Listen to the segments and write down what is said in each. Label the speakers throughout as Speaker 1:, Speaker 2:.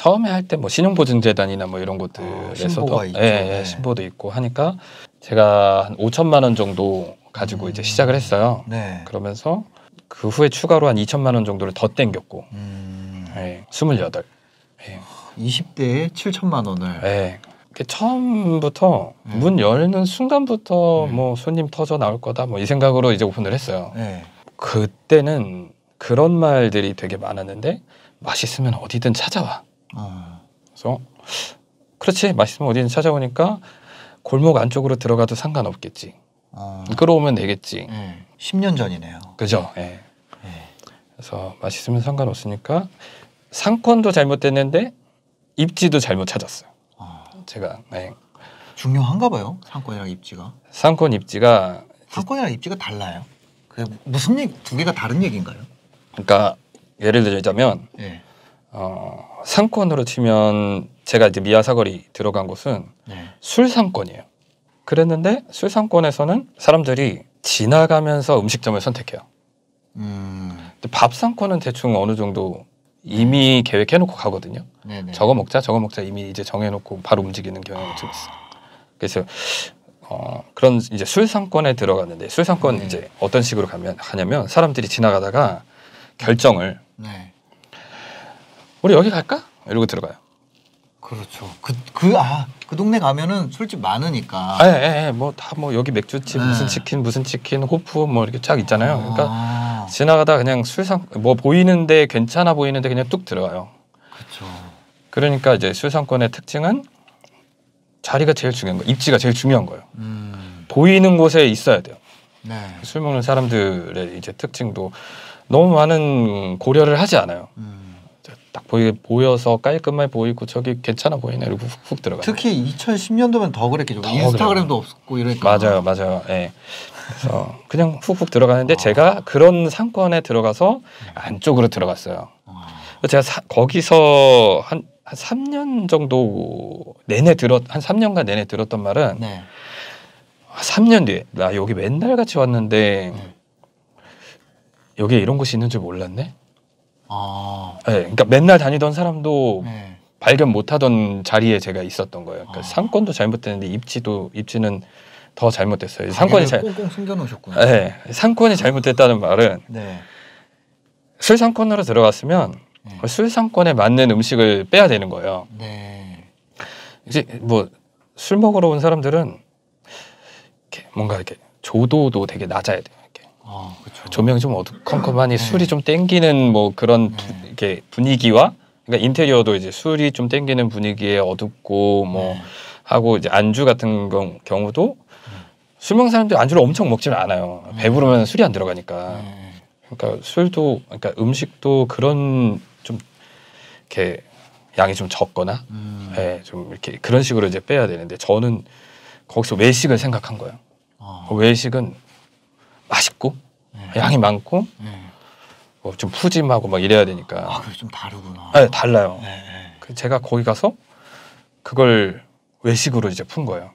Speaker 1: 처음에 할 때 뭐 신용보증재단이나 뭐 이런 어, 곳들에서도 어, 예, 예, 네. 신보도 있고 하니까 제가 한 5천만 원 정도 가지고 음. 이제 시작을 했어요. 네. 그러면서 그 후에 추가로 한 2천만 원 정도를 더 땡겼고 음. 예, 28. 예. 20대에 7천만 원을. 예. 처음부터 음. 문 열는 순간부터 음. 뭐 손님 터져 나올 거다 뭐 이 생각으로 이제 오픈을 했어요. 네. 그때는 그런 말들이 되게 많았는데 맛있으면 어디든 찾아와. 어. 그래서 그렇지 맛있으면 어디든 찾아오니까 골목 안쪽으로 들어가도 상관없겠지. 아. 끌어오면 되겠지. 네. 예. 10년 전이네요. 그죠. 예. 네. 그래서 맛있으면 상관없으니까 상권도 잘못됐는데 입지도 잘못 찾았어요. 아. 제가 네. 중요한가 봐요.
Speaker 2: 상권이랑 입지가.
Speaker 1: 상권 입지가
Speaker 2: 상권이랑 입지가 달라요.
Speaker 1: 그게 무슨 얘기 두 개가 다른 얘기인가요? 그러니까 예를 들자면 네. 어, 상권으로 치면 제가 이제 미아 사거리 들어간 곳은 네. 술 상권이에요. 그랬는데 술 상권에서는 사람들이 지나가면서 음식점을 선택해요. 음. 근데 밥 상권은 대충 어느 정도 이미 네. 계획해놓고 가거든요. 네네. 저거 먹자, 저거 먹자 이미 이제 정해놓고 바로 움직이는 경향이 아. 좀 있어. 그래서 어, 그런 이제 술 상권에 들어갔는데 술 상권 네. 이제 어떤 식으로 가면 하냐면 사람들이 지나가다가 결정을 네. 우리 여기 갈까? 이러고 들어가요. 그렇죠.
Speaker 2: 그그아그 그, 아, 그 동네 가면은 술집 많으니까. 아,
Speaker 1: 예예뭐다뭐 예. 뭐 여기 맥주집 네. 무슨 치킨 무슨 치킨 호프 뭐 이렇게 쫙 있잖아요. 그러니까 아. 지나가다 그냥 술상 뭐 보이는데 괜찮아 보이는데 그냥 뚝 들어가요. 그렇죠. 그러니까 이제 술상권의 특징은 자리가 제일 중요한 거, 입지가 제일 중요한 거예요. 음. 보이는 곳에 있어야 돼요. 네. 술 먹는 사람들의 이제 특징도 너무 많은 고려를 하지 않아요. 음. 딱 보이, 보여서 깔끔해 보이고 저기 괜찮아 보이네 이러고 훅훅 들어가. 특히 2010년도면 더 그랬겠죠. 더 인스타그램도 그랬죠. 없고 이러니까. 맞아요, 맞아요. 예. 그래서 그냥 훅훅 들어가는데 아. 제가 그런 상권에 들어가서 안쪽으로 들어갔어요. 아. 제가 사, 거기서 한, 한 3년 정도 내내 들었 한 3년간 내내 들었던 말은 네. 3년 아, 뒤에 나 여기 맨날 같이 왔는데 네. 여기에 이런 곳이 있는 줄 몰랐네. 아. 네, 그러니까 맨날 다니던 사람도 네. 발견 못하던 자리에 제가 있었던 거예요. 그러니까 아. 상권도 잘못됐는데 입지도 입지는 더 잘못됐어요. 상권이 잘 꽁꽁
Speaker 2: 숨겨놓으셨군요. 네,
Speaker 1: 상권이 잘못됐다는 말은 네. 술 상권으로 들어갔으면 네. 그 술 상권에 맞는 음식을 빼야 되는 거예요. 네. 이제 뭐 술 먹으러 온 사람들은 이렇게 뭔가 이렇게 조도도 되게 낮아야 돼요. 아, 조명이 좀 어두컴컴하니 술이 좀 땡기는 뭐 그런 부, 음. 이렇게 분위기와 그러니까 인테리어도 이제 술이 좀 땡기는 분위기에 어둡고 뭐 네. 하고 이제 안주 같은 경, 경우도 음. 술 먹는 사람들이 안주를 엄청 먹지는 않아요. 음. 배부르면 술이 안 들어가니까. 네. 그러니까 술도 그러니까 음식도 그런 좀 이렇게 양이 좀 적거나 음. 예, 좀 이렇게 그런 식으로 이제 빼야 되는데 저는 거기서 외식을 생각한 거예요. 어. 외식은 맛있고 네. 양이 많고 네. 뭐좀 푸짐하고 막 이래야 아, 되니까. 아, 그게 좀 다르구나. 네, 달라요. 그 제가 거기 가서 그걸 외식으로 이제 푼 거예요.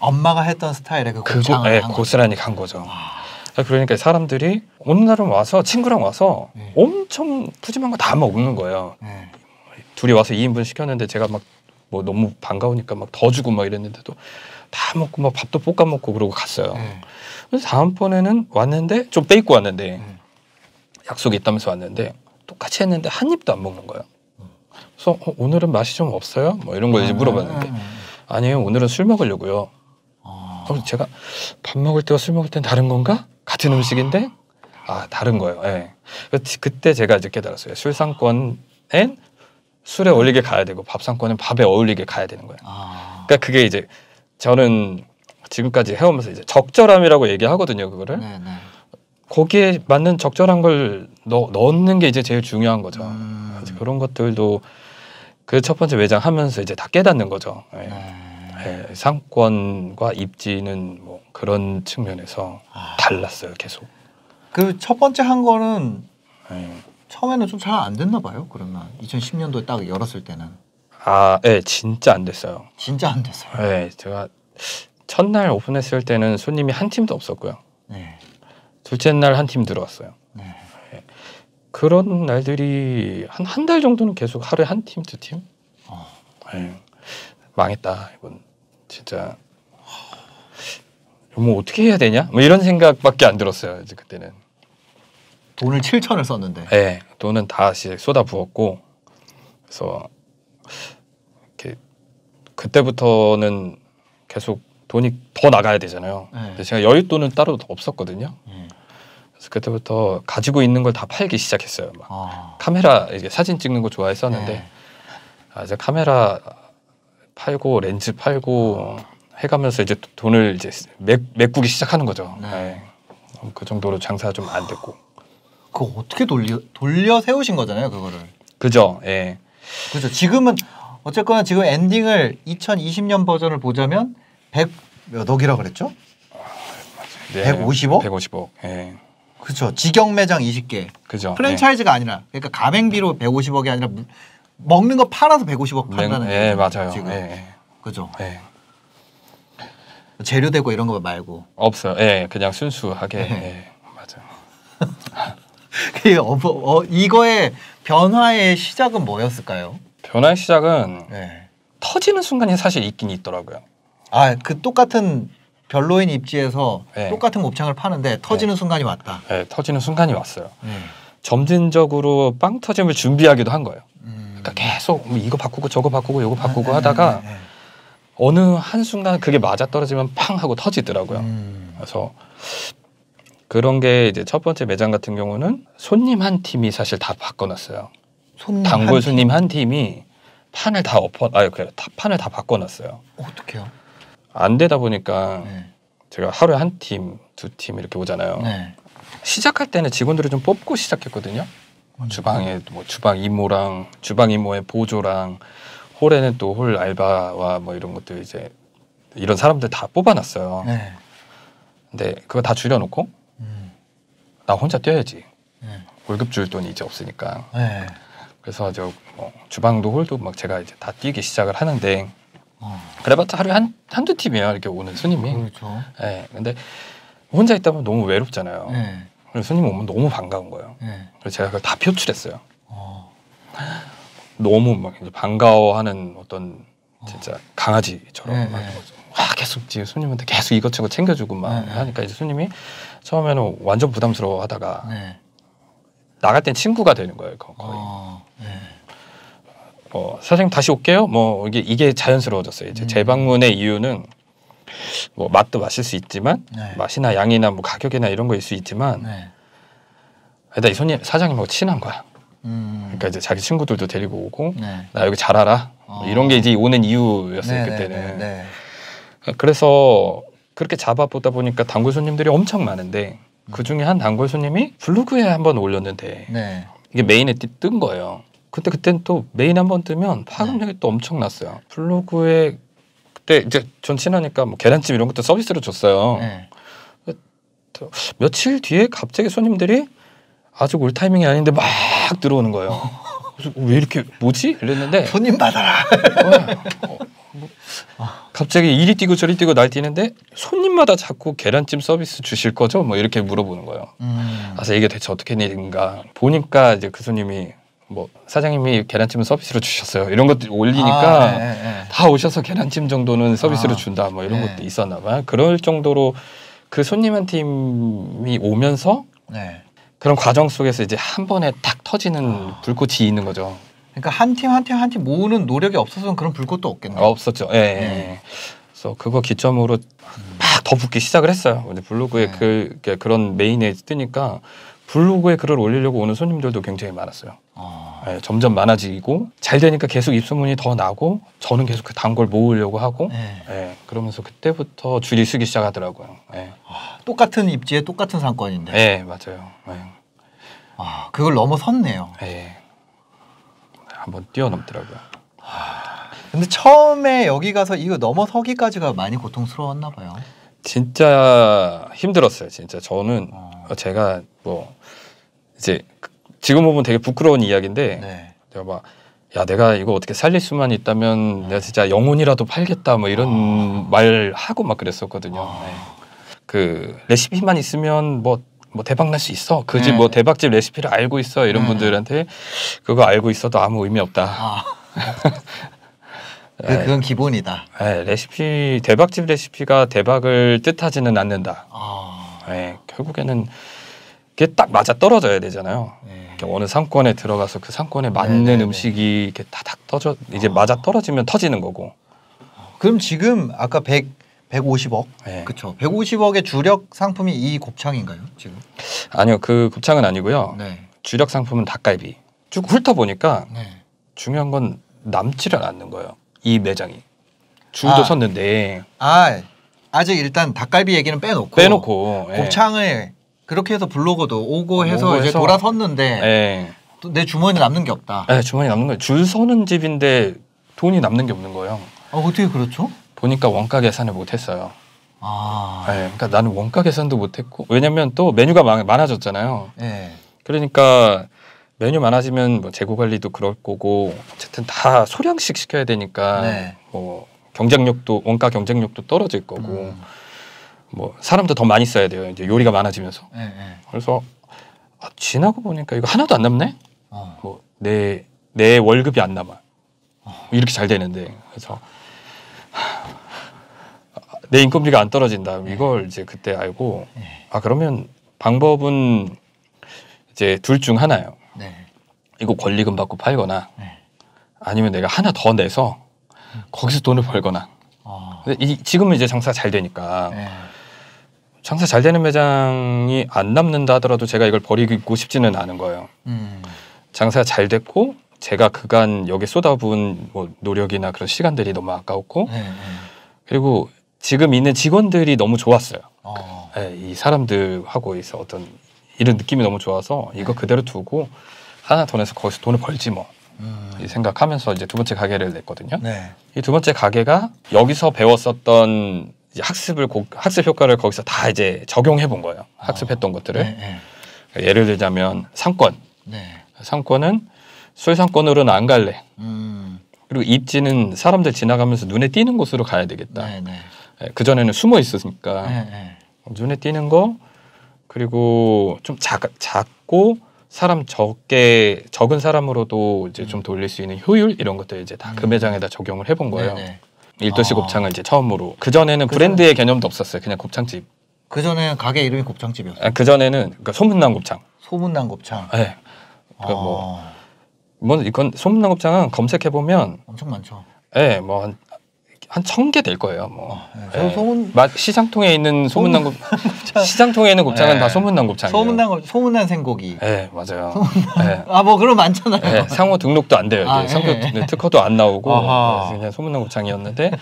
Speaker 1: 엄마가 했던 스타일의 그 그거, 예, 고스란히 간 거죠. 와. 아. 그러니까 사람들이 어느 날은 와서 친구랑 와서 네. 엄청 푸짐한 거 다 먹는 거예요. 네. 둘이 와서 2인분 시켰는데 제가 막 뭐 너무 반가우니까 막 더 주고 막 이랬는데도 다 먹고 막 밥도 볶아 먹고 그러고 갔어요. 네. 다음번에는 왔는데 좀 빼입고 왔는데 음. 약속이 있다면서 왔는데 똑같이 했는데 한 입도 안 먹는 거야. 그래서 어, 오늘은 맛이 좀 없어요? 뭐 이런 걸 이제 물어봤는데 음. 아니에요 오늘은 술 먹으려고요. 어. 그럼 제가 밥 먹을 때와 술 먹을 때는 다른 건가? 같은 아. 음식인데 아 다른 거예요. 예. 그 그때 제가 이제 깨달았어요. 술 상권엔 술에 어울리게 가야 되고 밥 상권은 밥에 어울리게 가야 되는 거예요. 아. 그러니까 그게 이제 저는 지금까지 해오면서 이제 적절함이라고 얘기하거든요 그거를 네네. 네. 거기에 맞는 적절한 걸 넣, 넣는 게 이제 제일 중요한 거죠 음. 그런 것들도 그 첫 번째 외장 하면서 이제 다 깨닫는 거죠 예. 네. 네. 네. 상권과 입지는 뭐 그런 측면에서 아. 달랐어요 계속 그 첫 번째
Speaker 2: 한 거는 예. 처음에는 좀 잘 안 됐나 봐요 그러면 2010년도에 딱 열었을 때는
Speaker 1: 아, 예, 네, 진짜 안 됐어요. 진짜 안 됐어요. 예, 네, 제가 첫날 오픈했을 때는 손님이 한 팀도 없었고요. 네. 둘째 날 한 팀 들어왔어요. 네. 네. 그런 날들이 한 한 달 정도는 계속 하루에 한 팀, 두 팀. 어. 네. 망했다 이건 진짜 뭐 어떻게 해야 되냐? 뭐 이런 생각밖에 안 들었어요. 이제 그때는
Speaker 2: 돈을 7천을 썼는데.
Speaker 1: 네, 돈은 다시 쏟아 부었고 그래서 이렇게 그때부터는 계속 돈이 더 나가야 되잖아요. 네. 제가 여윳돈은 따로 없었거든요. 네. 그래서 그때부터 가지고 있는 걸 다 팔기 시작했어요. 막 아. 카메라 이게 사진 찍는 거 좋아했었는데 네. 아, 이제 카메라 팔고 렌즈 팔고 어. 해가면서 이제 돈을 이제 메, 메꾸기 시작하는 거죠. 네. 네. 그 정도로 장사 좀안 됐고.
Speaker 2: 그거 어떻게 돌려 돌려 세우신 거잖아요, 그거를.
Speaker 1: 그죠. 예. 그죠.
Speaker 2: 지금은 어쨌거나 지금 엔딩을 2020년 버전을 보자면 100몇 억이라 그랬죠?
Speaker 1: 네, 1 5 0 1 5 0 예.
Speaker 2: 그렇죠. 직영 매장 20개. 그죠. 프랜차이즈가 예. 아니라 그러니까 가맹비로 150억이 아니라 먹는 거 팔아서 150억 판다는 예, 예, 맞아요. 지금. 예. 그죠. 예. 재료되고 이런 거 말고 없어요. 예, 그냥 순수하게
Speaker 1: 예. 맞아
Speaker 2: 어, 뭐, 어, 이거의 변화의 시작은 뭐였을까요? 변화의 시작은 터지는 순간이 사실 있긴 있더라고요. 아그 똑같은
Speaker 1: 별로인 입지에서 네. 똑같은 곱창을 파는데 터지는 네. 순간이 왔다. 네, 터지는 순간이 왔어요. 음. 점진적으로 빵 터짐을 준비하기도 한 거예요. 음. 그러니까 계속 뭐 이거 바꾸고 저거 바꾸고 요거 네, 바꾸고 네, 하다가 네, 네. 어느 한 순간 그게 맞아 떨어지면 팡 하고 터지더라고요. 음. 그래서 그런 게 이제 첫 번째 매장 같은 경우는 손님 한 팀이 사실 다 바꿔놨어요.
Speaker 2: 손님 단골 한 손님
Speaker 1: 팀? 한 팀이 판을 다 엎어, 아유그래 판을 다 바꿔놨어요. 어떻게요? 안 되다 보니까 네. 제가 하루에 한 팀, 두 팀 이렇게 오잖아요. 네. 시작할 때는 직원들을 좀 뽑고 시작했거든요. 음. 주방에 뭐 주방 이모랑 주방 이모의 보조랑 홀에는 또 홀 알바와 뭐 이런 것들 이제 이런 사람들 다 뽑아놨어요. 네. 근데 그거 다 줄여놓고 음. 나 혼자 뛰어야지. 네. 월급 줄 돈이 이제 없으니까. 네. 그래서 저뭐 주방도 홀도 막 제가 이제 다 뛰기 시작을 하는데 어. 그래봤자 하루에 한, 한두 팀이에요. 이렇게 오는 손님이. 그렇죠. 네, 근데 혼자 있다 보면 너무 외롭잖아요. 네. 예. 그래서 손님 오면 너무 반가운 거예요. 네. 그래서 제가 그걸 다 표출했어요. 어. 너무 막 반가워하는 어떤 어. 진짜 어. 강아지처럼 네, 막 네. 와, 계속 지금 손님한테 계속 이것저것 챙겨주고 막 네, 하니까 이제 손님이 처음에는 완전 부담스러워하다가 나갈 땐 친구가 되는 거예요. 거의. 어, 어, 사장님 다시 올게요. 뭐 이게 이게 자연스러워졌어요. 이제 음. 재방문의 이유는 뭐 맛도 맛일 수 있지만 네. 맛이나 양이나 뭐 가격이나 이런 거일 수 있지만 네. 일단 이 손님 사장님하고 친한 거야. 음. 그러니까 이제 자기 친구들도 데리고 오고 네. 나 여기 잘 알아. 뭐 어. 뭐 이런 게 이제 오는 이유였어요 네, 네, 그때는. 네, 그래서 그렇게 잡아보다 보니까 단골 손님들이 엄청 많은데 음. 그 중에 한 단골 손님이 블로그에 한번 올렸는데 이게 메인에 뜬 거예요. 근데 그땐 또 메인 한번 뜨면 네. 파급력이 또 엄청났어요. 블로그에 그때 이제 전 친하니까 뭐 계란찜 이런 것도 서비스로 줬어요. 네. 며칠 뒤에 갑자기 손님들이 아주올 타이밍이 아닌데 막 들어오는 거예요. 왜 이렇게 뭐지? 이랬는데 손님 받아라. 어, 뭐, 뭐, 갑자기 이리 뛰고 저리 뛰고 날뛰는데 손님마다 자꾸 계란찜 서비스 주실 거죠? 뭐 이렇게 물어보는 거예요. 음. 그래서 아, 이게 대체 어떻게 된일가 보니까 이제 그 손님이 뭐 사장님이 계란찜 서비스로 주셨어요. 이런 것들 올리니까 아, 네, 네. 다 오셔서 계란찜 정도는 서비스로 아, 준다. 뭐 이런 네. 것도 있었나 봐. 그럴 정도로 그 손님 한 팀이 오면서 네. 그런 과정 속에서 이제 한 번에 탁 터지는 아. 불꽃이 있는 거죠.
Speaker 2: 그러니까 한팀 한 팀 한 팀 모으는
Speaker 1: 노력이 없어서는 그런 불꽃도 없겠네요. 아, 없었죠. 예. 예. 네. 그래서 그거 기점으로 막 더 붙기 시작을 했어요. 근데 블로그에 그 그런 메인에 뜨니까 블로그에 글을 올리려고 오는 손님들도 굉장히 많았어요. 아. 네, 점점 많아지고 잘 되니까 계속 입소문이 더 나고 저는 계속 그 단골 모으려고 하고 네. 네, 그러면서 그때부터 줄이 쓰기 시작하더라고요. 예.
Speaker 2: 아, 똑같은 입지에 똑같은 상권인데. 네
Speaker 1: 맞아요. 아 그걸 넘어섰네요. 네. 한번 뛰어넘더라고요.
Speaker 2: 아, 근데 처음에 여기 가서 이거 넘어서기까지가 많이 고통스러웠나 봐요.
Speaker 1: 진짜 힘들었어요. 진짜 저는 어. 제가 뭐 이제 지금 보면 되게 부끄러운 이야기인데 네. 내가 막 야 내가 이거 어떻게 살릴 수만 있다면 네. 내가 진짜 영혼이라도 팔겠다 뭐 이런 아. 말 하고 막 그랬었거든요. 아. 네. 그 레시피만 있으면 뭐 뭐 대박 날 수 있어. 그집뭐 네. 대박집 레시피를 알고 있어. 이런 네. 분들한테 그거 알고 있어도 아무 의미 없다. 아. 그, 네. 그건
Speaker 2: 기본이다.
Speaker 1: 네, 레시피 대박집 레시피가 대박을 뜻하지는 않는다. 아. 네, 결국에는 그게 딱 맞아 떨어져야 되잖아요. 네. 어느 상권에 들어가서 그 상권에 맞는 네네네. 네, 네. 음식이 이렇게 다닥 어져 이제 어. 맞아 떨어지면 터지는 거고. 그럼 지금 아까 100 150억. 네. 그렇죠.
Speaker 2: 150억의 주력 상품이 이 곱창인가요, 지금?
Speaker 1: 아니요. 그 곱창은 아니고요. 네. 주력 상품은 닭갈비. 쭉 훑어보니까 네. 중요한 건 남지를 않는 거예요. 이 매장이. 줄도 아, 섰는데. 아, 아직
Speaker 2: 일단 닭갈비 얘기는 빼놓고
Speaker 1: 빼놓고 예.
Speaker 2: 곱창을 그렇게 해서 블로그도 오고 아, 해서 오고 이제 해서. 돌아섰는데 네. 내 주머니 남는 게 없다.
Speaker 1: 네, 예, 주머니 남는 거예요. 줄 서는 집인데 돈이 남는 게 없는 거예요. 아, 어떻게 그렇죠? 보니까 원가 계산을 못 했어요. 아. 네, 그러니까 나는 원가 계산도 못 했고 왜냐면 또 메뉴가 많아졌잖아요. 네. 그러니까 메뉴 많아지면 뭐 재고 관리도 그럴 거고 어쨌든 다 소량씩 시켜야 되니까 네. 뭐 경쟁력도 원가 경쟁력도 떨어질 거고 음. 뭐 사람도 더 많이 써야 돼요. 이제 요리가 많아지면서. 네, 네. 그래서 아, 지나고 보니까 이거 하나도 안 남네. 어. 뭐내내 내 월급이 안 남아. 어. 이렇게 잘 되는데 그래서 하, 내 인건비가 안 떨어진다. 이걸 예. 이제 그때 알고 아 그러면 방법은 이제 둘 중 하나예요. 네. 이거 권리금 받고 팔거나 네. 아니면 내가 하나 더 내서 음. 거기서 돈을 벌거나. 어. 근데 이, 지금은 이제 장사가 잘 되니까 네. 장사 잘 되는 매장이 안 남는다 하더라도 제가 이걸 버리고 싶지는 않은 거예요. 음. 장사잘 됐고 제가 그간 여기 쏟아부은 뭐 노력이나 그런 시간들이 너무 아까웠고 네, 네. 그리고 지금 있는 직원들이 너무 좋았어요. 어. 네, 이 사람들하고 있어 어떤 이런 느낌이 너무 좋아서 이거 네. 그대로 두고 하나 더 내서 거기서 돈을 벌지 뭐. 음. 생각하면서 이제 두 번째 가게를 냈거든요. 네. 이두 번째 가게가 여기서 배웠었던 이제 학습을 고, 학습 효과를 거기서 다 이제 적용해 본 거예요. 학습했던 어, 것들을 네, 네. 그러니까 예를 들자면 상권. 네. 상권은 술상권으로는 안 갈래. 음. 그리고 입지는 사람들 지나가면서 눈에 띄는 곳으로 가야 되겠다. 네, 네. 예, 그 전에는 숨어 있었으니까 네, 눈에 띄는 거 그리고 좀 작, 작고 사람 적게 적은 사람으로도 이제 음. 좀 돌릴 수 있는 효율 이런 것들 이제 다 음. 금매장에다 적용을 해 본 거예요. 네네. 일도시 아. 곱창을 이제 처음으로 그 전에는 그 브랜드의 개념도 없었어요. 그냥 곱창집.
Speaker 2: 그 전에는 가게 이름이 곱창집이었어요.
Speaker 1: 아, 그 전에는 그러니까 소문난 곱창. 소문난 곱창. 네. 그러니까 뭐 아. 뭐, 뭐 이건 소문난 곱창은 검색해 보면 엄청 많죠. 예, 네, 뭐한 한천개될 거예요. 뭐 네, 소문 시장통에 있는 소문난 곱 시장통에 있는 곱창은 네. 다 소문난 곱창이에요. 소문난 곱 소문난 생고기. 네 맞아요. 네.
Speaker 2: 아뭐 그런 많잖아요. 네,
Speaker 1: 상호 등록도 안 돼요. 아, 상호 특허도 안 나오고 그냥 소문난 곱창이었는데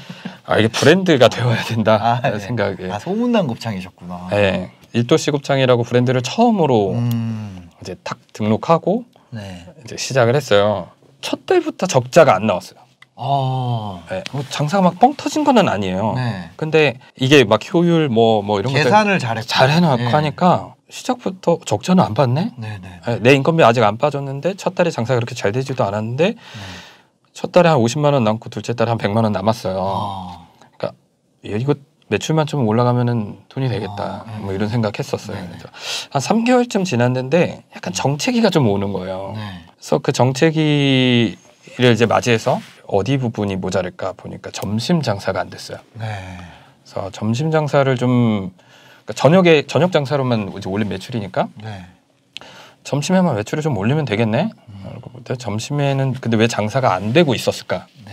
Speaker 1: 아 이게 브랜드가 되어야 된다 아, 생각에. 아 소문난 곱창이셨구나. 네 일도시 곱창이라고 브랜드를 처음으로 음. 이제 탁 등록하고 네. 이제 시작을 했어요. 첫 달부터 적자가 안 나왔어요. 어. 네, 뭐 장사 막뻥 터진 거는 아니에요. 네. 근데 이게 막 효율 뭐뭐 뭐 이런 계산을 잘 해놓고 네. 하니까 시작부터 적자는 안 봤네. 네, 네, 네. 네 내 인건비 아직 안 빠졌는데 첫 달에 장사 가 그렇게 잘 되지도 않았는데 첫 달에 한 50만 원 남고 둘째 달에 한 100만 원 남았어요. 어. 그러니까 예, 이거 매출만 좀 올라가면은 돈이 아, 되겠다. 어. 뭐 이런 생각했었어요. 그래한 3개월쯤 지났는데 약간 정체기가 좀 오는 거예요. 그래서 그 정체기를 이제 맞이해서 어디 부분이 모자랄까 보니까 점심 장사가 안 됐어요. 네. 그래서 점심 장사를 좀 그러니까 저녁에 저녁 장사로만 이제 올린 매출이니까 네. 점심에만 매출을 좀 올리면 되겠네. 음. 점심에는 근데 왜 장사가 안 되고 있었을까? 네.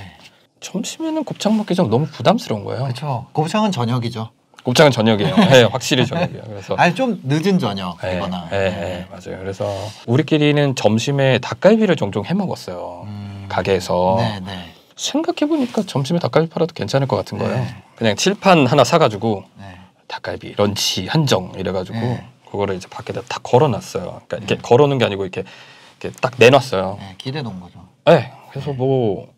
Speaker 1: 점심에는 곱창 먹기 좀 너무 부담스러운 거예요. 그렇죠. 곱창은 저녁이죠. 곱창은 저녁이에요. 네, 확실히 저녁이에요. 그래서 아니 좀 늦은 저녁이거나. 네, 네, 네, 네, 맞아요. 그래서 우리끼리는 점심에 닭갈비를 종종 해 먹었어요. 음... 가게에서. 네, 네. 생각해보니까 점심에 닭갈비 팔아도 괜찮을 것 같은 거예요. 네. 그냥 칠판 하나 사가지고 네. 닭갈비 런치 한정 이래가지고 네. 그거를 이제 밖에다 다 걸어놨어요. 그러니까 이렇게 네. 걸어놓은 게 아니고 이렇게, 이렇게 딱 내놨어요. 네,
Speaker 2: 기대놓은 거죠.
Speaker 1: 네. 네, 그래서 뭐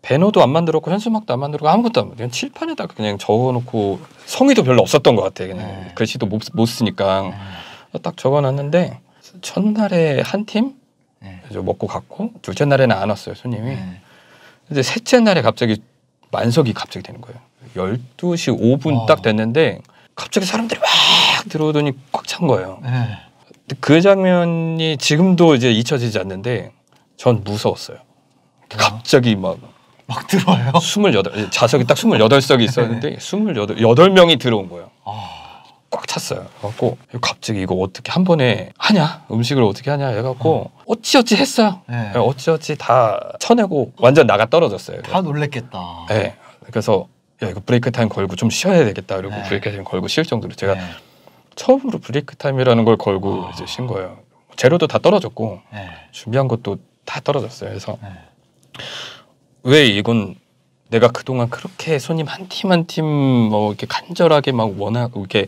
Speaker 1: 배너도 안 만들었고 현수막도 안 만들고 아무것도 안 그냥 칠판에다 그냥 적어놓고 성의도 별로 없었던 것 같아요. 그냥 글씨도 못, 못 쓰니까 딱 적어놨는데 첫날에 한팀 먹고 갔고 둘째 날에는 안 왔어요 손님이. 근데 셋째 날에 갑자기 만석이 갑자기 되는 거예요. 12시 5분 어. 딱 됐는데 갑자기 사람들이 막 들어오더니 꽉 찬 거예요. 네. 그 장면이 지금도 이제 잊혀지지 않는데 전 무서웠어요. 아. 갑자기 막. 막 들어와요? 28, 좌석이 딱 28석이 있었는데 28, 8명이 들어온 거예요. 어. 꽉 찼어요. 그래갖고 갑자기 이거 어떻게 한 번에 하냐? 음식을 어떻게 하냐? 해갖고 어. 어찌어찌 했어요. 네. 네. 어찌어찌 다 쳐내고 완전 나가 떨어졌어요. 다
Speaker 2: 놀랬겠다.
Speaker 1: 네. 그래서 야 이거 브레이크 타임 걸고 좀 쉬어야 되겠다. 그리고 네. 브레이크 타임 걸고 쉴 정도로 제가 네. 처음으로 브레이크 타임이라는 걸 걸고 아. 이제 쉰 거예요. 재료도 다 떨어졌고 네. 준비한 것도 다 떨어졌어요. 그래서 네. 왜 이건 내가 그동안 그렇게 손님 한 팀 한 팀 뭐 이렇게 간절하게 막 원하고 이렇게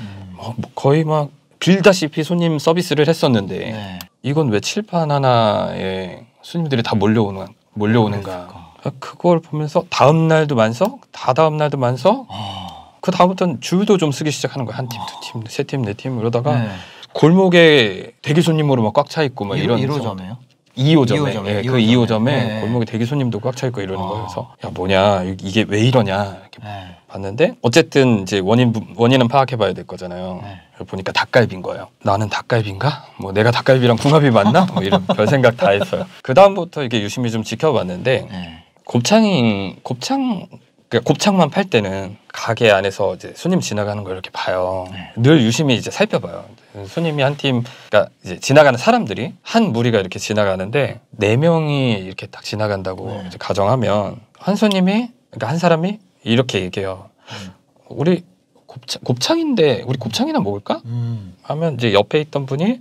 Speaker 1: 음. 뭐, 뭐 거의 막 빌다시피 손님 서비스를 했었는데 네. 이건 왜 칠판 하나에 손님들이 다 몰려오는 몰려오는가? 아, 그러니까. 아, 그걸 보면서 다음 날도 만석, 다 다음 날도 만석. 어. 아. 그 다음부터는 줄도 좀 쓰기 시작하는 거야 한 팀, 어. 두 팀, 세 팀, 네 팀 이러다가 네. 골목에 대기 손님으로 막 꽉 차 있고 막 이런. 1호점에요? 2호점에, 2호점에 예, 2호점에. 그 2호점에 네. 골목에 대기 손님도 꽉 차 있고 이러는 어. 거여서 야 뭐냐 이게 왜 이러냐 이렇게 네. 봤는데 어쨌든 이제 원인 원인은 파악해봐야 될 거잖아요. 네. 보니까 닭갈비인 거예요. 나는 닭갈비인가? 뭐 내가 닭갈비랑 궁합이 맞나? 뭐 이런 별 생각 다 했어요. 그 다음부터 이게 렇 유심히 좀 지켜봤는데 네. 곱창이 곱창 그러니까 곱창만 팔 때는 가게 안에서 이제 손님 지나가는 걸 이렇게 봐요. 네. 늘 유심히 이제 살펴봐요. 손님이 한 팀, 그러니까 이제 지나가는 사람들이 한 무리가 이렇게 지나가는데 네 명이 이렇게 딱 지나간다고 네. 이제 가정하면 한 손님이 그러니까 한 사람이 이렇게 얘기해요. 음. 우리 곱창, 곱창인데 우리 곱창이나 먹을까? 음. 하면 이제 옆에 있던 분이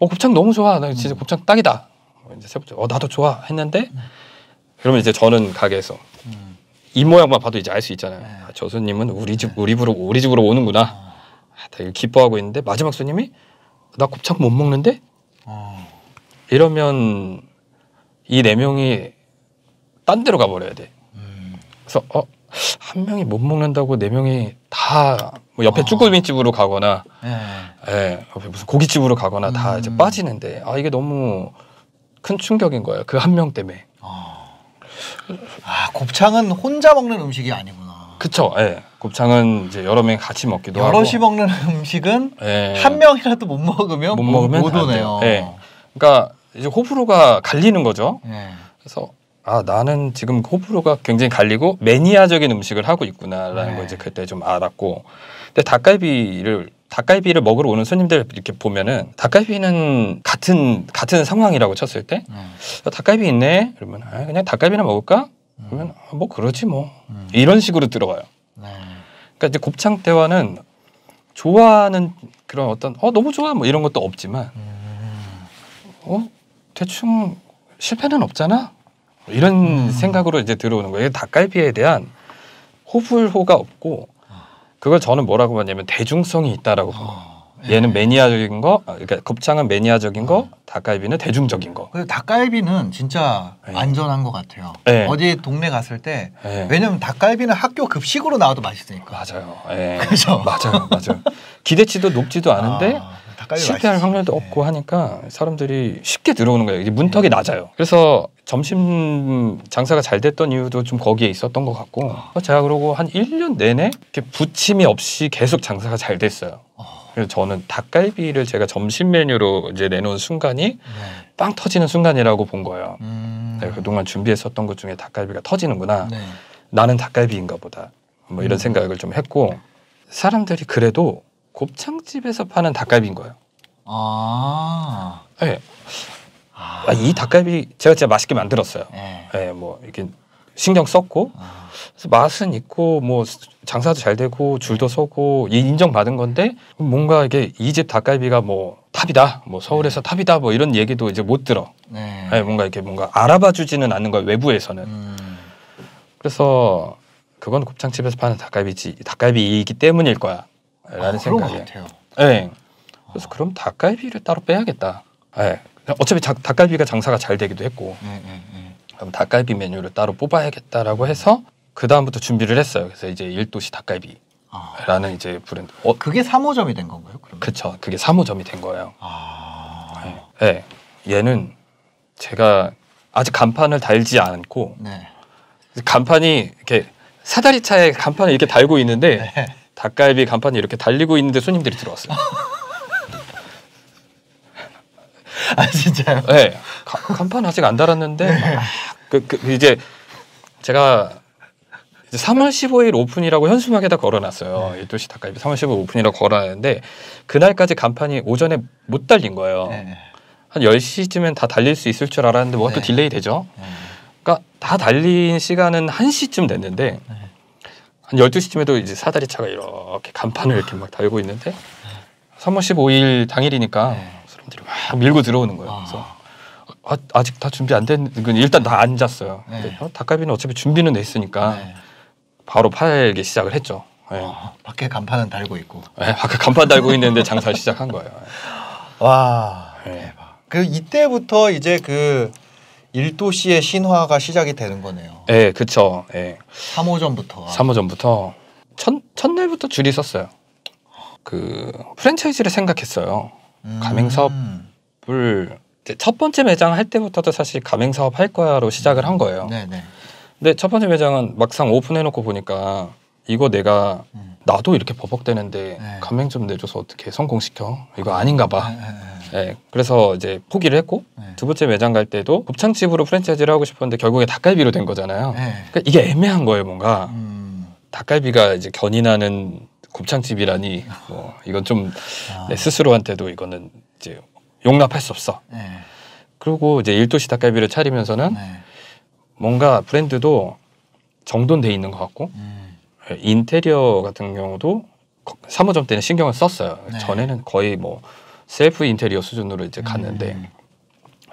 Speaker 1: 어 곱창 너무 좋아. 나 진짜 음. 곱창 딱이다. 뭐 이제 세 번째 어 나도 좋아 했는데 음. 그러면 이제 저는 가게에서 입 모양만 봐도 이제 알 수 있잖아요. 네. 아, 저 손님은 우리 집 네. 우리 집으로 우리 집으로 오는구나. 아, 되게 아, 기뻐하고 있는데 마지막 손님이 나 곱창 못 먹는데 아. 이러면 이 네 명이 딴 데로 가버려야 돼. 음. 그래서 어, 한 명이 못 먹는다고 네 명이 다뭐 옆에 아. 쭈꾸미집으로 가거나 예. 예, 옆에 무슨 고깃집으로 가거나 다 음. 이제 빠지는데 아 이게 너무 큰 충격인 거예요. 그 한 명 때문에. 어. 아 곱창은 혼자 먹는 음식이 아니구나. 그쵸. 예. 곱창은 이제 여러 명이 같이 먹기도 하고. 여럿이
Speaker 2: 먹는 음식은 예. 한 명이라도 못 먹으면 못 먹으면 못 오네요. 예.
Speaker 1: 그러니까 이제 호불호가 갈리는 거죠. 예. 그래서 아 나는 지금 호불호가 굉장히 갈리고 매니아적인 음식을 하고 있구나라는 네. 걸 이제 그때 좀 알았고 근데 닭갈비를 닭갈비를 먹으러 오는 손님들 이렇게 보면은 닭갈비는 같은 같은 상황이라고 쳤을 때 음. 어, 닭갈비 있네 그러면 아, 그냥 닭갈비나 먹을까 그러면 아, 뭐 그러지 뭐 음. 이런 식으로 들어가요. 네. 그러니까 이제 곱창 대화는 좋아하는 그런 어떤 어 너무 좋아 뭐 이런 것도 없지만 음. 어 대충 실패는 없잖아 이런 음. 생각으로 이제 들어오는 거예요. 닭갈비에 대한 호불호가 없고 그걸 저는 뭐라고 봤냐면 대중성이 있다라고 어. 얘는 매니아적인 거, 그러니까 곱창은 매니아적인 거, 아. 닭갈비는 대중적인 거.
Speaker 2: 근데 닭갈비는 진짜 에 예. 안전한 것 같아요. 에이. 예. 어디 동네 갔을 때, 에이. 왜냐면 닭갈비는 학교 급식으로 나와도 맛있으니까.
Speaker 1: 맞아요. 그죠? 맞아요, 맞아요. 기대치도 높지도 않은데. 아, 실패할 확률도 없고 하니까 사람들이 쉽게 들어오는 거예요. 이게 문턱이 낮아요. 그래서 점심 장사가 잘 됐던 이유도 좀 거기에 있었던 것 같고 어. 제가 그러고 한 1년 내내 이렇게 부침이 없이 계속 장사가 잘 됐어요. 아. 그래서 저는 닭갈비를 제가 점심 메뉴로 이제 내놓은 순간이 네. 빵 터지는 순간이라고 본 거예요. 음... 그동안 준비했었던 것 중에 닭갈비가 터지는구나. 네. 나는 닭갈비인가 보다. 뭐 이런 음... 생각을 좀 했고 사람들이 그래도 곱창집에서 파는 닭갈비인 거예요. 아. 네. 아, 이 닭갈비 제가 진짜 맛있게 만들었어요. 예, 네. 네, 뭐 이렇게 신경 썼고 아. 맛은 있고 뭐 장사도 잘 되고 줄도 서고 인정받은 건데 뭔가 이게 이 집 닭갈비가 뭐 탑이다, 뭐 서울에서 네. 탑이다, 뭐 이런 얘기도 이제 못 들어. 네. 예, 뭔가 이렇게 뭔가 알아봐 주지는 않는 거예 외부에서는. 음. 그래서 그건 곱창집에서 파는 닭갈비지 닭갈비이기 때문일 거야라는 아, 생각이. 예. 네. 그래서 그럼 닭갈비를 따로 빼야겠다. 예. 네. 어차피 자, 닭갈비가 장사가 잘 되기도 했고 음, 음, 음. 그럼 닭갈비 메뉴를 따로 뽑아야겠다라고 해서 그 다음부터 준비를 했어요. 그래서 이제 일도시 닭갈비. 라는 아. 이제 브랜드. 어, 그게 3호점이 된 건가요? 그러면? 그쵸. 그게 3호점이 된 거예요. 아. 네. 네. 얘는 제가 아직 간판을 달지 않고 네. 간판이 이렇게 사다리 차에 간판을 이렇게 달고 있는데 네. 닭갈비 간판이 이렇게 달리고 있는데 손님들이 들어왔어요. 아 진짜요? 네. 간판 아직 안 달았는데 네. 아, 그, 그, 이제 제가 이제 3월 15일 오픈이라고 현수막에다 걸어놨어요. 네. 12시 닭갈비 3월 15일 오픈이라고 걸어놨는데 그날까지 간판이 오전에 못 달린 거예요. 네. 한 10시쯤엔 다 달릴 수 있을 줄 알았는데 뭐가 네. 또 딜레이 되죠. 네. 그러니까 다 달린 시간은 1시쯤 됐는데 네. 한 12시쯤에도 이제 사다리 차가 이렇게 간판을 이렇게 막 달고 있는데 3월 15일 당일이니까 사람들이 막 밀고 들어오는 거예요. 아. 그래서 아, 아직 다 준비 안 된, 일단 다 앉았어요. 네. 어, 닭갈비는 어차피 준비는 돼 있으니까 네. 바로 팔기 시작을 했죠. 네. 어, 밖에 간판은 달고 있고. 네, 밖에 간판 달고 있는데 장사를 시작한 거예요. 네. 와, 네.
Speaker 2: 대박. 그 이때부터 이제 그 일도시의 신화가 시작이 되는 거네요.
Speaker 1: 네, 그쵸. 예.
Speaker 2: 3호점부터.
Speaker 1: 3호점부터. 첫, 첫날부터 줄이 섰어요. 그 프랜차이즈를 생각했어요. 음. 가맹 사업을 첫 번째 매장 할 때부터도 사실 가맹 사업 할 거야로 시작을 한 거예요. 네네. 네. 근데 첫 번째 매장은 막상 오픈해놓고 보니까 이거 내가 음. 나도 이렇게 버벅대는데 네. 가맹 좀 내줘서 어떻게 성공시켜? 이거 아닌가 봐. 네, 네, 네. 네 그래서 이제 포기를 했고 두 번째 매장 갈 때도 곱창집으로 프랜차이즈를 하고 싶었는데 결국에 닭갈비로 된 거잖아요. 그러니까 이게 애매한 거예요, 뭔가. 음. 닭갈비가 이제 견인하는 곱창집이라니 뭐 이건 좀내 아. 스스로한테도 이거는 이제 용납할 수 없어. 네. 그리고 이제 일도시 닭갈비를 차리면서는 네. 뭔가 브랜드도 정돈돼 있는 것 같고 음. 예, 인테리어 같은 경우도 사무점 때는 신경을 썼어요. 네. 전에는 거의 뭐 셀프 인테리어 수준으로 이제 갔는데 음.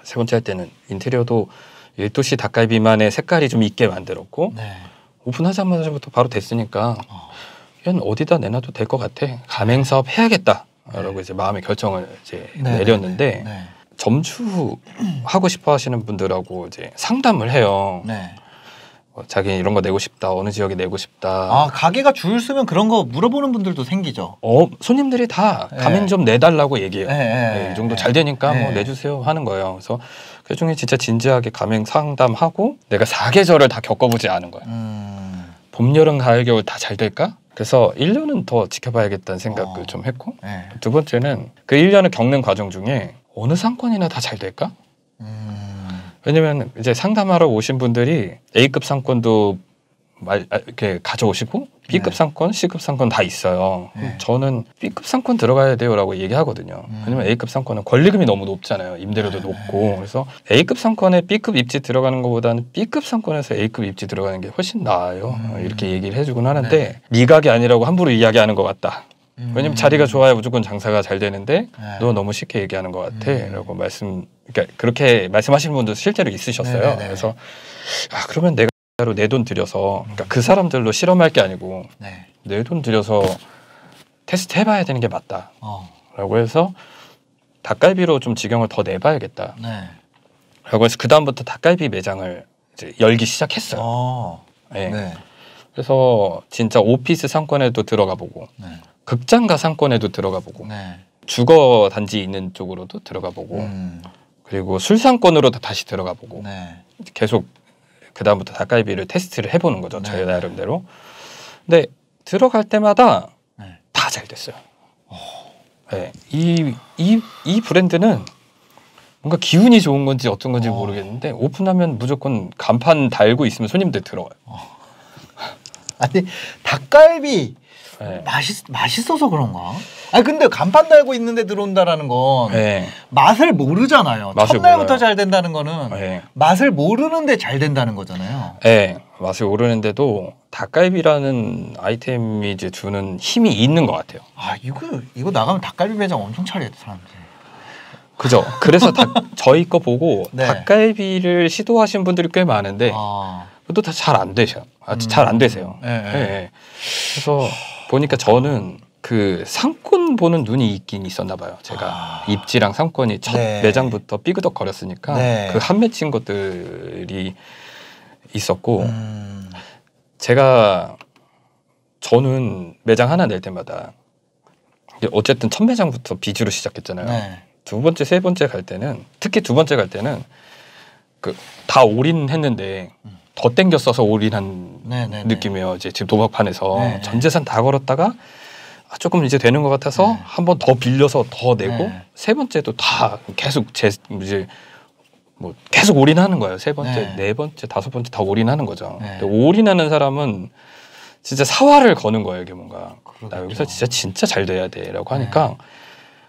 Speaker 1: 세 번째 할 때는 인테리어도 일도시 닭갈비만의 색깔이 좀 있게 만들었고 네. 오픈하자마자부터 바로 됐으니까 어. 이건 어디다 내놔도 될 것 같아. 가맹 사업 해야겠다라고 네. 이제 마음의 결정을 이제 네, 네 내렸는데 네, 네. 점주 하고 싶어 하시는 분들하고 이제 상담을 해요. 어, 자기 이런 거 내고 싶다. 어느 지역에 내고 싶다. 아, 가게가 줄 쓰면 그런 거 물어보는 분들도 생기죠. 어, 손님들이 다 가맹 좀 내달라고 얘기해요. 이 정도 잘 되니까 뭐 내주세요 하는 거예요. 그래서 그중에 진짜 진지하게 가맹 상담하고 내가 사계절을 다 겪어보지 않은 거예요. 음... 봄, 여름, 가을, 겨울 다 잘 될까? 그래서 1년은 더 지켜봐야겠다는 생각을 어. 좀 했고 네. 두 번째는 그 1년을 겪는 과정 중에 어느 상권이나 다 잘 될까? 음. 왜냐면 이제 상담하러 오신 분들이 A급 상권도 말 아, 이렇게 가져오시고 네. B급 상권, C급 상권 다 있어요. 네. 저는 B급 상권 들어가야 돼요라고 얘기하거든요. 음. 왜냐면 A급 상권은 권리금이 너무 높잖아요. 임대료도 아. 높고 그래서 A급 상권에 B급 입지 들어가는 것보다는 B급 상권에서 A급 입지 들어가는 게 훨씬 나아요. 음. 어, 이렇게 얘기를 해주곤 하는데 네. 미각이 아니라고 함부로 이야기하는 것 같다. 음. 왜냐면 자리가 좋아야 무조건 장사가 잘 되는데 네. 너 너무 쉽게 얘기하는 것 같아라고 음. 말씀 그러니까 그렇게 말씀하시는 분도 실제로 있으셨어요. 네네네. 그래서 아 그러면 내가 로내돈 들여서 그러니까 그 사람들로 실험할 게 아니고 네. 내돈 들여서 테스트 해봐야 되는 게 맞다라고
Speaker 2: 어.
Speaker 1: 해서 닭갈비로 좀 지경을 더 내봐야겠다. 네. 라고 해서 그 다음부터 닭갈비 매장을 이제 열기 시작했어요. 어. 네. 네. 그래서 진짜 오피스 상권에도 들어가 보고 네. 극장가 상권에도 들어가 보고 네. 주거 단지 있는 쪽으로도 들어가 보고 음. 그리고 술 상권으로 도 다시 들어가 보고 네. 계속 그 다음부터 닭갈비를 테스트를 해보는 거죠. 저희 네. 나름대로. 근데 들어갈 때마다 네. 다잘 됐어요. 어. 네, 이, 이, 이 브랜드는 뭔가 기운이 좋은 건지 어떤 건지 어. 모르겠는데 오픈하면 무조건 간판 달고 있으면 손님들 들어와요. 어. 아니 닭갈비 네. 맛있
Speaker 2: 맛있어서 그런가? 아 근데 간판 달고 있는데 들어온다라는 건 네. 맛을 모르잖아요. 첫날부터 몰라요. 잘 된다는 거는 네. 맛을 모르는데 잘 된다는 거잖아요.
Speaker 1: 네, 맛을 모르는데도 닭갈비라는 아이템이 이제 주는 힘이 있는 것 같아요. 아 이거 이거 나가면 닭갈비 매장 엄청 차려야 돼 사람들이. 그죠. 그래서 닭, 저희 거 보고 네. 닭갈비를 시도하신 분들이 꽤 많은데 아. 그것도 다 잘 안 되셔. 아, 음. 잘안 네, 되세요. 네. 네, 네. 그래서 보니까 저는 그 상권 보는 눈이 있긴 있었나 봐요. 제가 아... 입지랑 상권이 첫 네. 매장부터 삐그덕 거렸으니까 네. 그 한맺힌 것들이 있었고 음... 제가 저는 매장 하나 낼 때마다 어쨌든 첫 매장부터 비주로 시작했잖아요. 네. 두 번째, 세 번째 갈 때는 특히 두 번째 갈 때는 그다 올인했는데 음. 더 땡겼어서 올인한 네네네. 네, 네. 느낌이에요. 이제 지금 도박판에서 네네. 네. 전 재산 다 걸었다가 아, 조금 이제 되는 것 같아서 네. 한번 더 빌려서 더 내고 네. 세 번째도 다 계속 제 이제 뭐 계속 올인하는 거예요. 세 번째, 네, 네 번째, 다섯 번째 다 올인하는 거죠. 네. 근데 올인하는 사람은 진짜 사활을 거는 거예요. 이게 뭔가 그러겠죠. 나 여기서 진짜 진짜 잘 돼야 돼라고 하니까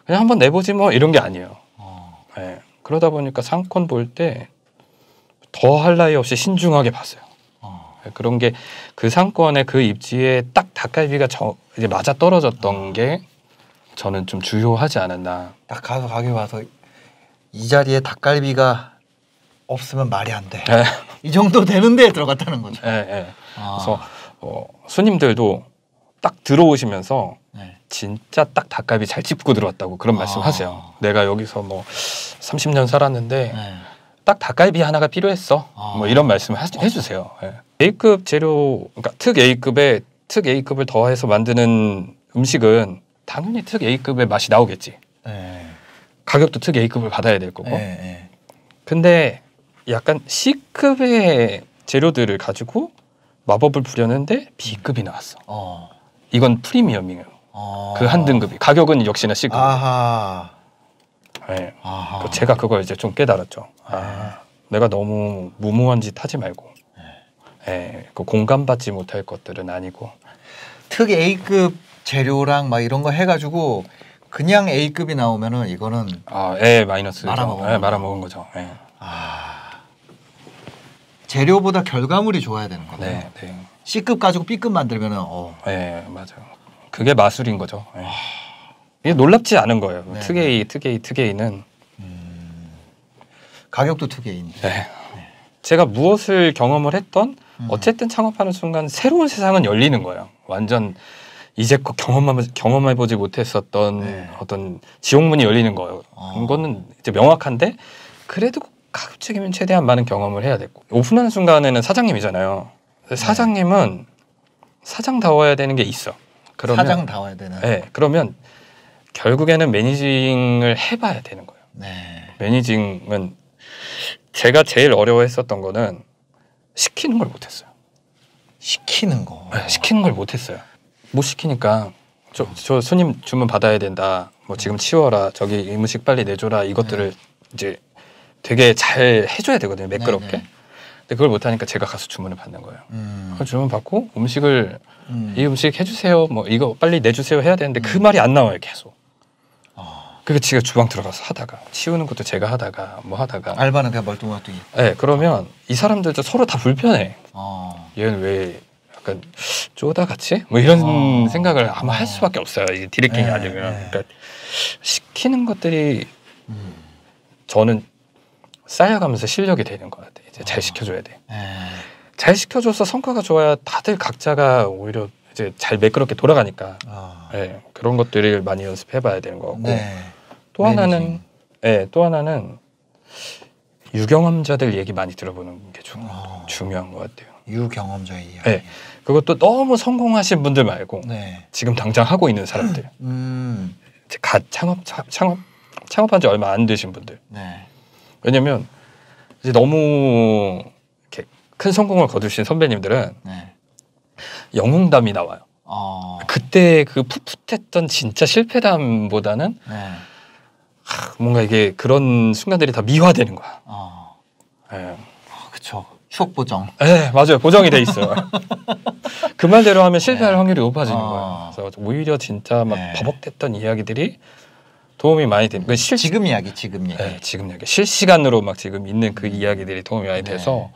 Speaker 1: 그냥 한번 내보지 뭐 이런 게 아니에요. 어. 네. 그러다 보니까 상권 볼때 더할 나위 없이 신중하게 봤어요. 어. 그런 게 그 상권의 그 입지에 딱 닭갈비가 저 이제 맞아 떨어졌던 어. 게 저는 좀 주요하지 않았나. 딱 가서 가게 와서 이 자리에 닭갈비가
Speaker 2: 없으면 말이 안 돼. 네. 이 정도 되는데 들어갔다는
Speaker 1: 거죠. 네, 네. 아. 그래서 어, 손님들도 딱 들어오시면서 네. 진짜 딱 닭갈비 잘 찝고 들어왔다고 그런 아. 말씀하세요. 내가 여기서 뭐 30년 살았는데 네. 딱 닭갈비 하나가 필요했어. 아. 뭐 이런 말씀을 하, 해주세요. 예. A급 재료, 그러니까 특 A급에 특 A급을 더해서 만드는 음식은 당연히 특 A급의 맛이 나오겠지. 네. 가격도 특 A급을 받아야 될 거고. 네. 근데 약간 C급의 재료들을 가지고 마법을 부렸는데 B급이 나왔어. 어. 이건 프리미엄이에요. 어. 그한 등급이 가격은 역시나 C급. 아하. 네. 아하. 제가 그걸 이제 좀 깨달았죠. 아, 내가 너무 무모한 짓 하지 말고 네. 예, 그 공감받지 못할 것들은 아니고 특 A급 재료랑
Speaker 2: 막 이런 거 해가지고 그냥 A급이 나오면은 이거는
Speaker 1: 아예 마이너스 말아먹은, 예, 말아먹은 거죠. 예. 아
Speaker 2: 재료보다 결과물이 좋아야 되는 거네. 네, 네. C급 가지고 B급 만들면은 어.
Speaker 1: 예 맞아요. 그게 마술인 거죠. 예. 이게 놀랍지 않은 거예요. 네, 특이특이특이는 가격도 투개인. 네. 제가 무엇을 경험을 했던 어쨌든 창업하는 순간 새로운 세상은 열리는 거예요. 완전 이제껏 그 경험만 경험해 보지 못했었던 네. 어떤 지옥문이 열리는 거예요. 어. 아. 이거는 이제 명확한데 그래도 가급적이면 최대한 많은 경험을 해야 되고 오픈하는 순간에는 사장님이잖아요. 네. 사장님은 사장다워야 되는 게 있어. 그러면 사장다워야 되는. 네, 그러면 결국에는 매니징을 해봐야 되는 거예요. 네. 매니징은 제가 제일 어려워했었던 거는 시키는 걸 못했어요. 시키는 거. 네, 시키는 걸 못했어요. 못 시키니까 저, 저 손님 주문 받아야 된다. 뭐 지금 치워라. 저기 이무식 빨리 내줘라. 이것들을 네. 이제 되게 잘 해줘야 되거든요. 매끄럽게. 네네. 네. 근데 그걸 못하니까 제가 가서 주문을 받는 거예요. 음. 그 주문 받고 음식을 음. 이 음식 해주세요. 뭐 이거 빨리 내주세요 해야 되는데 음. 그 말이 안 나와요 계속. 그게 지가 주방 들어가서 하다가 치우는 것도 제가 하다가 뭐 하다가 알바는 그냥 멀뚱멀뚱히. 네, 예, 그러면 이 사람들도 서로 다 불편해. 어. 얘는 왜 약간 쪼다 같이? 뭐 이런 어. 생각을 아마 할 수밖에 없어요. 이 디렉팅이 예, 아니면. 예. 그러니까 시키는 것들이 음. 저는 쌓여가면서 실력이 되는 것 같아. 이제 잘 어. 시켜줘야 돼. 네. 잘 시켜줘서 성과가 좋아야 다들 각자가 오히려 이제 잘 매끄럽게 돌아가니까 아. 네, 그런 것들을 많이 연습해봐야 되는 것 같고 네. 또 하나는 예, 또 하나는 유경험자들 얘기 많이 들어보는 게좀 어. 아. 중요한 것 같아요. 유경험자 이야기. 네. 그것도 너무 성공하신 분들 말고 네. 지금 당장 하고 있는 사람들. 음. 갓 창업 창업 창업한 지 얼마 안 되신 분들. 네. 왜냐면 이제 너무 이렇게 큰 성공을 거두신 선배님들은 네. 영웅담이 나와요. 어. 그때 그 풋풋했던 진짜 실패담보다는 네. 뭔가 이게 그런 순간들이 다 미화되는 거야. 아, 네. 아 그쵸. 추억 보정. 네, 맞아요. 보정이 돼 있어요. 그 말대로 하면 실패할 네. 확률이 높아지는 아. 거예 그래서 오히려 진짜 막 네. 버벅댔던 이야기들이 도움이 많이 됩니다. 그 실... 지금 이야기, 지금 예, 얘기. 네, 지금 이야기. 실시간으로 막 지금 있는 그 음. 이야기들이 도움이 많이 네. 돼서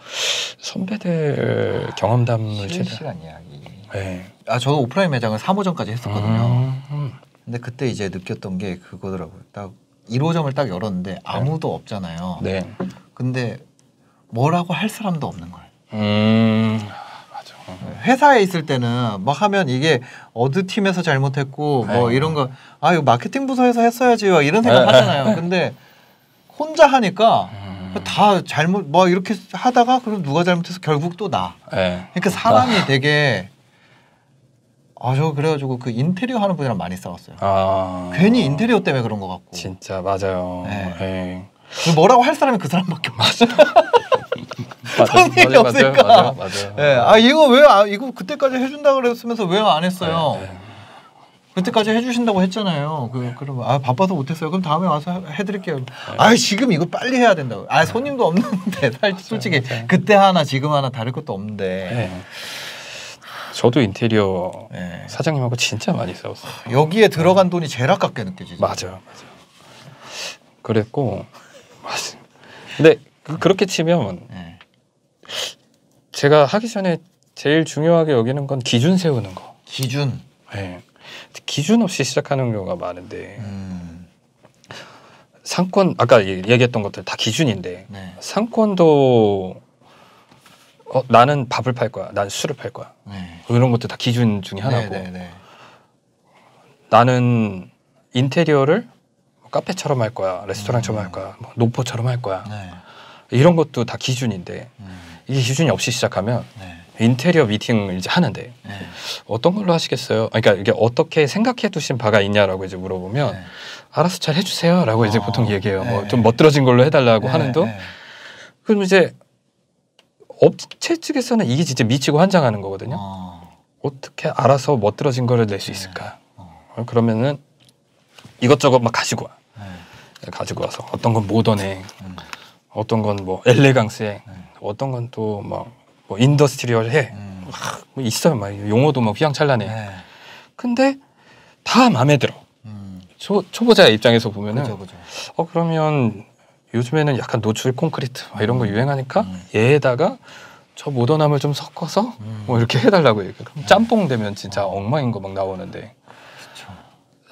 Speaker 1: 선배들 아, 경험담을 실시간 최대한... 이야기. 네. 아, 저도 오프라인 매장을 3호점까지 했었거든요. 음,
Speaker 2: 음. 근데 그때 이제 느꼈던 게 그거더라고요. 딱 1호점을 딱 열었는데 네. 아무도 없잖아요. 네. 근데 뭐라고 할 사람도 없는 거예요.
Speaker 1: 음.
Speaker 2: 맞아. 회사에 있을 때는 막 하면 이게 어느 팀에서 잘못했고 뭐 네. 뭐 이런 거 아 이거 마케팅 부서에서 했어야지 이런 생각 네. 하잖아요. 근데 혼자 하니까 음. 다 잘못 뭐 이렇게 하다가 그럼 누가 잘못해서 결국 또 나. 네. 그러니까 사람이 되게 아, 저 그래가지고 그 인테리어 하는 분이랑 많이 싸웠어요. 아. 괜히 인테리어 때문에 그런 것 같고. 진짜 맞아요. 네. 에이. 예. 그 뭐라고 할 사람이 그 사람밖에 없어.
Speaker 1: 선생님이 없으니까. 맞아요, 맞아요. 네. 아
Speaker 2: 이거 왜 아, 이거 그때까지 해준다 그랬으면서 왜 안 했어요? 네, 네. 그때까지 해주신다고 했잖아요. 그 그럼 아 바빠서 못했어요. 그럼 다음에 와서 해드릴게요. 네. 아 지금 이거 빨리 해야 된다고. 아 네. 손님도 없는데 솔직히 맞아요. 그때 하나 지금 하나 다를 것도 없는데.
Speaker 1: 네. 저도 인테리어 네. 사장님하고 진짜 많이 싸웠어요. 여기에 들어간 돈이 제일 아깝게 느껴지죠. 맞아, 요 맞아. 요 그랬고, 맞아. 근데 그, 그렇게 치면 네. 제가 하기 전에 제일 중요하게 여기는 건 기준 세우는 거. 기준. 네. 기준 없이 시작하는 경우가 많은데 음. 상권 아까 얘기했던 것들 다 기준인데 네. 상권도 어, 나는 밥을 팔 거야. 난 술을 팔 거야. 네. 뭐 이런 것도 다 기준 중에 네, 하나고. 네, 네. 나는 인테리어를 뭐 카페처럼 할 거야, 레스토랑처럼 음. 할 거야, 뭐 노포처럼 할 거야. 네. 이런 것도 다 기준인데 음. 이게 기준이 없이 시작하면 네. 인테리어 미팅을 이제 하는데 네. 어떤 걸로 하시겠어요? 그러니까 이게 어떻게 생각해 두신 바가 있냐라고 이제 물어보면 알아서 잘 해주세요라고 이제 어. 보통 얘기해요. 뭐 좀 멋들어진 걸로 해달라고 하는데 그럼 이제 업체 측에서는 이게 진짜 미치고 환장하는 거거든요. 아. 어떻게 알아서 멋들어진 거를 낼수 네. 있을까? 어. 어. 그러면은 이것저것 막 가지고 와. 네. 예, 가지고 와서 어떤 건 모던해, 네. 뭐 뭐 음. 어떤 건 뭐 엘레강스해, 음. 어떤 건 또 막 뭐 인더스트리얼해, 음. 막 있어요 막 용어도 막 휘황찬란해. 네. 근데 다 마음에 들어. 음. 초 초보자 입장에서 보면은 그죠, 그죠. 어 그러면 요즘에는 약간 노출 콘크리트 이런 거 음. 유행하니까 음. 얘에다가 저 모던함을 좀 섞어서 음. 뭐 이렇게 해달라고 얘기해요. 그럼 짬뽕 되면 진짜 엉망인 거 막 나오는데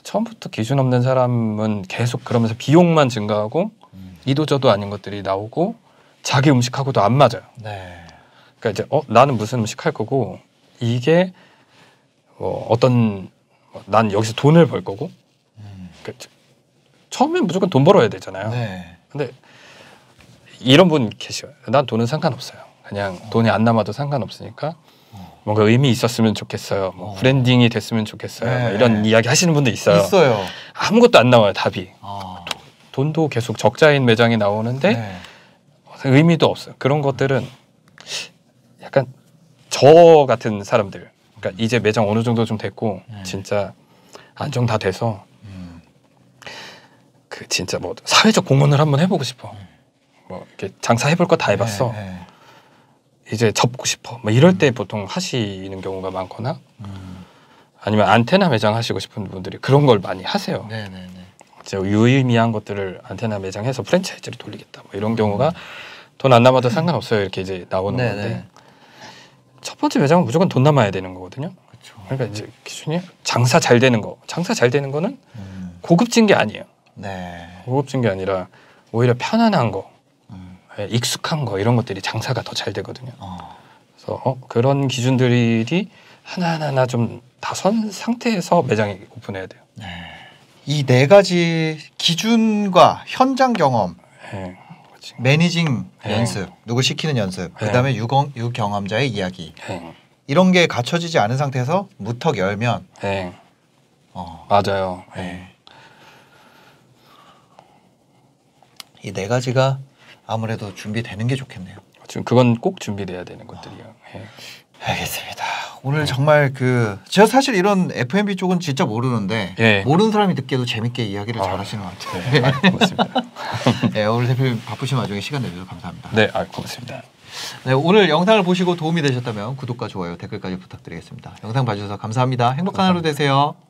Speaker 1: 처음부터 기준 없는 사람은 계속 그러면서 비용만 증가하고 음. 이도저도 아닌 것들이 나오고 자기 음식하고도 안 맞아요. 네. 그러니까 이제 어 나는 무슨 음식 할 거고 이게 어, 뭐 어떤 난 여기서 돈을 벌 거고 음. 그러니까 처음엔 무조건 돈 벌어야 되잖아요. 네. 근데 이런 분 계셔요. 난 돈은 상관없어요. 그냥 어. 돈이 안 남아도 상관없으니까 어. 뭔가 의미 있었으면 좋겠어요. 뭐 어. 브랜딩이 됐으면 좋겠어요. 뭐 네. 이런 이야기 하시는 분도 있어요. 있어요. 아무것도 안 나와요. 답이 도, 아. 돈도 계속 적자인 매장이 나오는데 네. 의미도 없어요. 그런 것들은 약간 저 같은 사람들. 그러니까 이제 매장 어느 정도 좀 됐고 네. 진짜 안정 다 돼서 그 진짜 뭐 사회적 공헌을 한번 해보고 싶어. 음. 뭐 이렇게 장사 해볼 거 다 해봤어. 네, 네. 이제 접고 싶어. 뭐 이럴 때 보통 하시는 경우가 많거나 음. 아니면 안테나 매장 하시고 싶은 분들이 그런 걸 많이 하세요. 네, 네, 네. 이제 유의미한 것들을 안테나 매장해서 프랜차이즈를 돌리겠다. 뭐 이런 음. 경우가 음. 돈안 남아도 상관없어요. 이렇게 이제 나오는 네, 건데 네. 첫 번째 매장은 무조건 돈 남아야 되는 거거든요. 그쵸. 그러니까 이제 기준이 장사 잘 되는 거. 장사 잘 되는 거는 음. 고급진 게 아니에요. 네. 고급진 게 아니라 오히려 편안한 거, 음. 예, 익숙한 거 이런 것들이 장사가 더 잘 되거든요. 어. 그래서 어, 그런 기준들이 하나하나 좀다선 상태에서 매장이 오픈해야 돼요. 네. 이 네 가지 기준과 현장 경험, 네.
Speaker 2: 매니징 네. 연습, 누구 시키는 연습, 그다음에 유경, 유경험자의 이야기 이런 게 갖춰지지 않은 상태에서 무턱 열면 어. 맞아요. 네. 이네 가지가 아무래도 준비되는 게 좋겠네요.
Speaker 1: 지금 그건 꼭 준비돼야 되는 것들이요. 아. 예.
Speaker 2: 알겠습니다. 오늘 네. 정말 그 제가 사실 이런 F&B 쪽은 진짜 모르는데 예. 모르는 사람이 듣기도 재밌게 이야기를 아, 잘하시는 것 같아요. 네, 아, 고맙습니다. 네, 오늘 대표님 바쁘신 와중에 시간 내주셔서 감사합니다.
Speaker 1: 네, 아, 고맙습니다.
Speaker 2: 네, 오늘 영상을 보시고 도움이 되셨다면 구독과 좋아요, 댓글까지 부탁드리겠습니다. 영상 봐주셔서 감사합니다. 행복한 감사합니다. 하루 되세요.